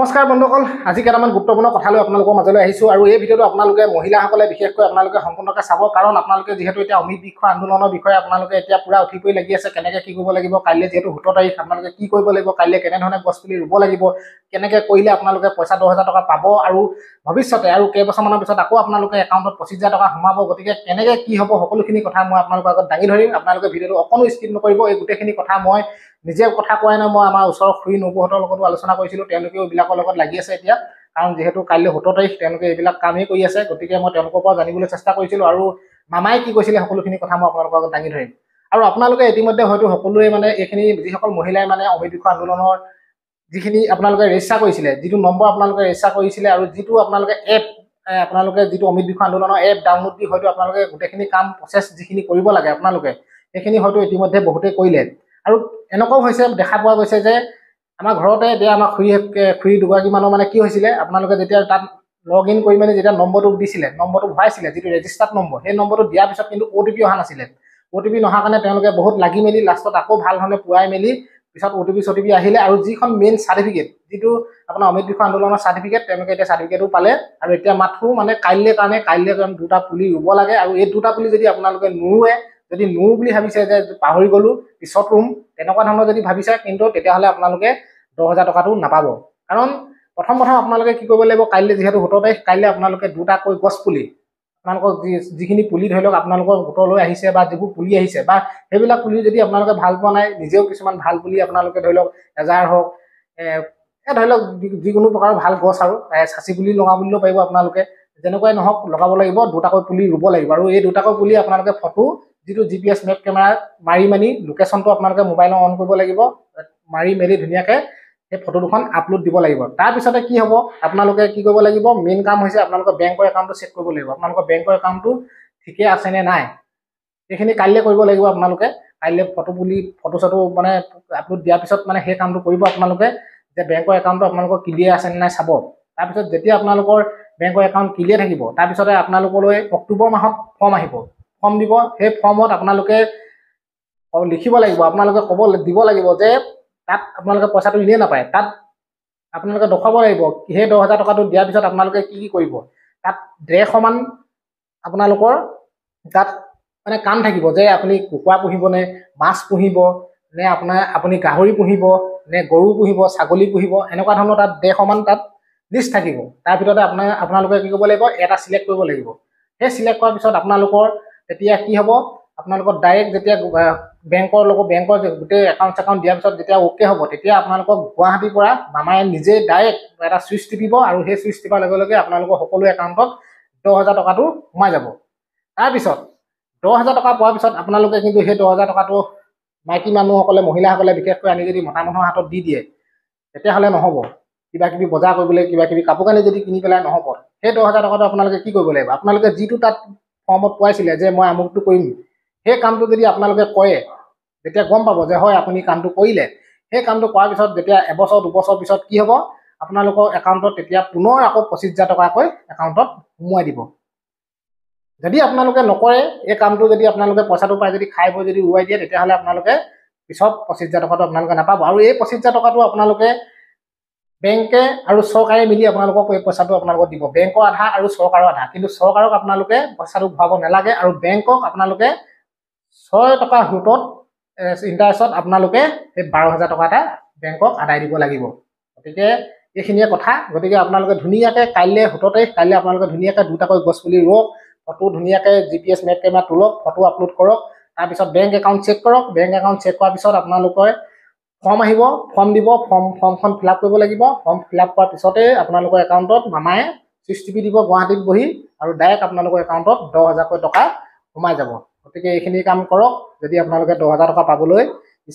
নমস্কাৰ বন্ধুসকল আজি কেইটামান গুৰুত্বপূৰ্ণ কথা লৈ আপোনালোকৰ মাজলৈ আহিছোঁ আৰু এই ভিডিঅ'টো আপোনালোকে মহিলাসকলে বিশেষকৈ আপোনালোকে সম্পূৰ্ণকৈ চাব কাৰণ আপোনালোকে যিহেতু এতিয়া অমিত বিষ আন্দোলনৰ বিষয়ে আপোনালোকে এতিয়া পূৰা উঠি পৰি লাগি আছে কেনেকৈ কি কৰিব লাগিব কাইলৈ যিহেতু সোতৰ তাৰিখ আপোনালোকে কি কৰিব লাগিব কাইলৈ কেনেধৰণে গছপুলি ৰুব লাগিব কেনেকৈ কৰিলে আপোনালোকে পইচা দহ হাজাৰ টকা পাব আৰু ভৱিষ্যতে আৰু কেইবছৰমানৰ পিছত আকৌ আপোনালোকে একাউণ্টত পঁচিছ হাজাৰ টকা সোমাব গতিকে কেনেকৈ কি হ'ব সকলোখিনি কথা মই আপোনালোকৰ আগত দাঙি ধৰিম আপোনালোকে ভিডিঅ'টো অকণো স্কিপ নকৰিব এই গোটেইখিনি কথা মই নিজে কথা কোৱাই নাই মই আমাৰ ওচৰৰ খুৰী নবৌহঁতৰ লগতো আলোচনা কৰিছিলোঁ তেওঁলোকেও এইবিলাকৰ লগত লাগি আছে এতিয়া কাৰণ যিহেতু কাইলৈ সোতৰ তাৰিখ তেওঁলোকে এইবিলাক কামেই কৰি আছে গতিকে মই তেওঁলোকৰ পৰা জানিবলৈ চেষ্টা কৰিছিলোঁ আৰু মামাই কি কৈছিলে সকলোখিনি কথা মই আপোনালোকৰ আগত দাঙি ধৰিম আৰু আপোনালোকে ইতিমধ্যে হয়তো সকলোৱে মানে এইখিনি যিসকল মহিলাই মানে অবৈধ আন্দোলনৰ যিখিনি আপোনালোকে ৰেজিষ্টাৰ কৰিছিলে যিটো নম্বৰ আপোনালোকে ৰেজিষ্টাৰ কৰিছিলে আৰু যিটো আপোনালোকে এপ আপোনালোকে যিটো অমিত বিষু আন্দোলনৰ এপ ডাউনলোড দি হয়তো আপোনালোকে গোটেইখিনি কাম প্ৰচেছ যিখিনি কৰিব লাগে আপোনালোকে সেইখিনি হয়তো ইতিমধ্যে বহুতেই কৰিলে আৰু এনেকুৱাও হৈছে দেখা পোৱা গৈছে যে আমাৰ ঘৰতে এতিয়া আমাৰ খুৰী খুৰী মানুহ মানে কি হৈছিলে আপোনালোকে যেতিয়া তাত লগ ইন কৰি মানে যেতিয়া নম্বৰটো দিছিলে নম্বৰটো ভৰাইছিলে যিটো ৰেজিষ্টাৰ্ড নম্বৰ সেই নম্বৰটো দিয়াৰ পিছত কিন্তু অ' টি পি অহা নাছিলে অ' টি পি নহাৰ কাৰণে তেওঁলোকে বহুত লাগি মেলি লাষ্টত আকৌ ভাল ধৰণে পুৱাই মেলি পিছত অ' টি পি চ' টি পি আহিলে আৰু যিখন মেইন চাৰ্টিফিকেট যিটো আপোনাৰ অমৃত বিষয় আন্দোলনৰ চাৰ্টিফিকেট তেওঁলোকে এতিয়া চাৰ্টিফিকেটো পালে আৰু এতিয়া মাথো মানে কাইলৈ কাৰণে কাইলৈ কাৰণে দুটা পুলি ৰুব লাগে আৰু এই দুটা পুলি যদি আপোনালোকে নুৰুৱে যদি নোৰো বুলি ভাবিছে যে পাহৰি গ'লো পিছত ৰুম তেনেকুৱা ধৰণৰ যদি ভাবিছে কিন্তু তেতিয়াহ'লে আপোনালোকে দহ হাজাৰ টকাটো নাপাব কাৰণ প্ৰথম কথা আপোনালোকে কি কৰিব লাগিব কাইলৈ যিহেতু সোতৰ তাৰিখ কাইলৈ আপোনালোকে দুটাকৈ গছপুলি আপোনালোকক যি যিখিনি পুলি ধৰি লওক আপোনালোকৰ গোটলৈ আহিছে বা যিবোৰ পুলি আহিছে বা সেইবিলাক পুলি যদি আপোনালোকে ভাল পোৱা নাই নিজেও কিছুমান ভাল পুলি আপোনালোকে ধৰি লওক এজাৰ হওক এই ধৰি লওক যিকোনো প্ৰকাৰৰ ভাল গছ আৰু চাচি পুলি লগাওঁ বুলিও পাৰিব আপোনালোকে যেনেকুৱাই নহওক লগাব লাগিব দুটাকৈ পুলি ৰুব লাগিব আৰু এই দুটাকৈ পুলি আপোনালোকে ফটো যিটো G P S map camera মাৰি মানি লোকেশ্যনটো আপোনালোকে মোবাইলত অন কৰিব লাগিব মাৰি মেলি ধুনীয়াকৈ সেই ফটো দুখন আপলোড দিব লাগিব তাৰপিছতে কি হ'ব আপোনালোকে কি কৰিব লাগিব মেইন কাম হৈছে আপোনালোকৰ বেংকৰ একাউণ্টটো চেক কৰিব লাগিব আপোনালোকৰ বেংকৰ একাউণ্টটো ঠিকে আছেনে নাই সেইখিনি কাইলৈ কৰিব লাগিব আপোনালোকে কাইলৈ ফটো বুলি ফটো চটো মানে আপলোড দিয়াৰ পিছত মানে সেই কামটো কৰিব আপোনালোকে যে বেংকৰ একাউণ্টটো আপোনালোকৰ ক্লিয়াৰ আছেনে নাই চাব তাৰপিছত যেতিয়া আপোনালোকৰ বেংকৰ একাউণ্ট ক্লিয়াৰ থাকিব তাৰপিছতে আপোনালোকলৈ অক্টোবৰ মাহত ফৰ্ম আহিব ফৰ্ম দিব সেই ফৰ্মত আপোনালোকে লিখিব লাগিব আপোনালোকে ক'ব দিব লাগিব যে তাত আপোনালোকে পইচাটো এনেই নাপায় তাত আপোনালোকে দেখুৱাব লাগিব সেই দহ হাজাৰ টকাটো দিয়াৰ পিছত আপোনালোকে কি কি কৰিব তাত ডেৰশমান আপোনালোকৰ তাত মানে কাম থাকিব যে আপুনি কুকুৰা পুহিব নে মাছ পুহিব নে আপোনাৰ আপুনি গাহৰি পুহিব নে গৰু পুহিব ছাগলী পুহিব এনেকুৱা ধৰণৰ তাত ডেৰশমান তাত লিষ্ট থাকিব তাৰ ভিতৰতে আপোনাৰ আপোনালোকে কি কৰিব লাগিব এটা চিলেক্ট কৰিব লাগিব সেই চিলেক্ট কৰাৰ পিছত আপোনালোকৰ তেতিয়া কি হ'ব আপোনালোকৰ ডাইৰেক্ট যেতিয়া বেংকৰ লগত বেংকৰ গোটেই একাউণ্ট চেকাউণ্ট দিয়াৰ পিছত যেতিয়া অ'কে হ'ব তেতিয়া আপোনালোকক গুৱাহাটীৰ পৰা মামায়ে নিজে ডাইৰেক্ট এটা ছুইচ টিপিব আৰু সেই ছুইচ টিপাৰ লগে লগে আপোনালোকৰ সকলো একাউণ্টত দহ হাজাৰ টকাটো সোমাই যাব তাৰপিছত দহ হাজাৰ টকা পোৱাৰ পিছত আপোনালোকে কিন্তু সেই দহ হাজাৰ টকাটো মাইকী মানুহসকলে মহিলাসকলে বিশেষকৈ আনি যদি মতা মানুহৰ হাতত দি দিয়ে তেতিয়াহ'লে নহ'ব কিবা কিবি বজাৰ কৰিবলৈ কিবা কিবি কাপোৰ কানি যদি কিনি পেলাই নহ'ব সেই দহ হাজাৰ টকাটো আপোনালোকে কি কৰিব লাগিব আপোনালোকে যিটো তাত ফৰ্মত পোৱাইছিলে যে মই আমুকটো কৰিম সেই কামটো যদি আপোনালোকে কৰে তেতিয়া গম পাব যে হয় আপুনি কামটো কৰিলে সেই কামটো কৰাৰ পিছত যেতিয়া এবছৰ দুবছৰ পিছত কি হ'ব আপোনালোকৰ একাউণ্টত তেতিয়া পুনৰ আকৌ পঁচিছ হাজাৰ টকাকৈ একাউণ্টত সোমোৱাই দিব যদি আপোনালোকে নকৰে এই কামটো যদি আপোনালোকে পইচাটো পাই যদি খাই বৈ যদি উৰুৱাই দিয়ে তেতিয়াহ'লে আপোনালোকে পিছত পঁচিছ হাজাৰ টকাটো আপোনালোকে নাপাব আৰু এই পঁচিছ হাজাৰ টকাটো আপোনালোকে বেংকে আৰু চৰকাৰে মিলি আপোনালোকক এই পইচাটো আপোনালোকক দিব বেংকৰ আধা আৰু চৰকাৰৰ আধা কিন্তু চৰকাৰক আপোনালোকে পইচাটো ঘূৰাব নালাগে আৰু বেংকক আপোনালোকে ছয় টকা সোঁতত ইণ্টাৰেষ্টত আপোনালোকে সেই বাৰ হাজাৰ টকা এটা বেংকক আদায় দিব লাগিব গতিকে এইখিনিয়ে কথা গতিকে আপোনালোকে ধুনীয়াকৈ কাইলৈ সোতৰ তাৰিখ কাইলৈ আপোনালোকে ধুনীয়াকৈ দুটাকৈ গছ পুলি ৰুৱক ফটো ধুনীয়াকৈ G P S map camera তোলক ফটো আপলোড কৰক তাৰপিছত বেংক একাউণ্ট চেক কৰক বেংক একাউণ্ট চেক কৰাৰ পিছত আপোনালোকৰ ফৰ্ম আহিব ফৰ্ম দিব ফৰ্ম ফৰ্মখন ফিল আপ কৰিব লাগিব ফৰ্ম ফিল আপ কৰাৰ পিছতে আপোনালোকৰ একাউণ্টত মামায়ে চিক্স টিপি দিব গুৱাহাটীত বহি আৰু ডাইৰেক্ট আপোনালোকৰ একাউণ্টত দহ হাজাৰকৈ টকা সোমাই যাব গতিকে এইখিনি কাম কৰক যদি আপোনালোকে দহ হাজাৰ টকা পাবলৈ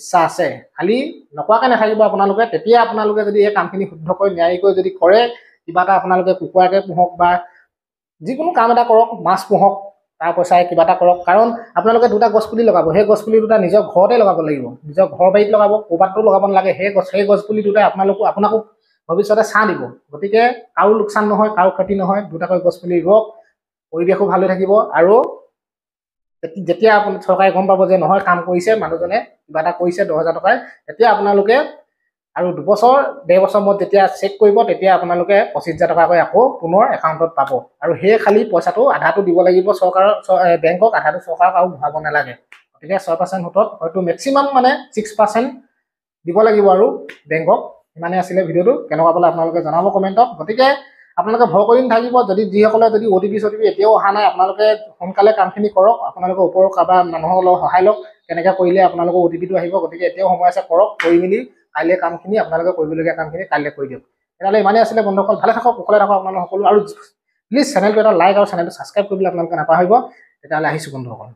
ইচ্ছা আছে খালি নকৰাকৈ নাথাকিব আপোনালোকে তেতিয়া আপোনালোকে যদি এই কামখিনি শুদ্ধকৈ ন্যায়িকৈ যদি কৰে কিবা এটা আপোনালোকে কুকুৰাকে পোহক বা যিকোনো কাম এটা কৰক মাছ পোহক তাৰ পইচাই কিবা এটা কৰক কাৰণ আপোনালোকে দুটা গছপুলি লগাব সেই গছপুলি দুটা নিজৰ ঘৰতে লগাব লাগিব নিজৰ ঘৰ বাৰীত লগাব ক'ৰবাতো লগাব নালাগে সেই গছ সেই গছপুলি দুটাই আপোনালোকো আপোনাকো ভৱিষ্যতে ছাঁ দিব গতিকে কাৰো লোকচান নহয় কাৰো ক্ষতি নহয় দুটাকৈ গছপুলি ৰুৱক পৰিৱেশো ভাল হৈ থাকিব আৰু যেতিয়া আপুনি চৰকাৰে গম পাব যে নহয় কাম কৰিছে মানুহজনে কিবা এটা কৰিছে দহ হাজাৰ টকাৰে তেতিয়া আপোনালোকে আৰু দুবছৰ ডেৰ বছৰ মূৰত যেতিয়া চেক কৰিব তেতিয়া আপোনালোকে পঁচিছ হাজাৰ টকাকৈ আকৌ পুনৰ একাউণ্টত পাব আৰু সেই খালী পইচাটো আধাটো দিব লাগিব চৰকাৰৰ বেংকক আধাটো চৰকাৰক আৰু ভৰাব নালাগে গতিকে ছয় পাৰ্চেণ্ট সোঁতত হয়তো মেক্সিমাম মানে ছিক্স পাৰ্চেণ্ট দিব লাগিব আৰু বেংকক ইমানেই আছিলে ভিডিঅ'টো কেনেকুৱা পালে আপোনালোকে জনাব কমেণ্টত গতিকে আপোনালোকে ভয় কৰি নাথাকিব যদি যিসকলে যদি অ' টি পি চ' টি পি এতিয়াও অহা নাই আপোনালোকে সোনকালে কামখিনি কৰক আপোনালোকে ওপৰৰ কাৰোবাৰ মানুহৰ লগত সহায় লওক কেনেকৈ কৰিলে আপোনালোকৰ অ' টি পিটো আহিব গতিকে এতিয়াও সময় আছে কৰক কৰি মেলি কাইলৈ কামখিনি আপোনালোকে কৰিবলগীয়া কামখিনি কাইলৈ কৰি দিয়ক তেনেহ'লে ইমানেই আছিলে বন্ধুসকল ভালে থাকক সকলোৱে থাকক আপোনালোক সকলো আৰু প্লিজ চেনেলটো এটা লাইক আৰু চেনেলটো ছাবস্ক্ৰাইব কৰিবলৈ আপোনালোকে নাপাহৰিব তেতিয়াহ'লে আহিছোঁ বন্ধুসকল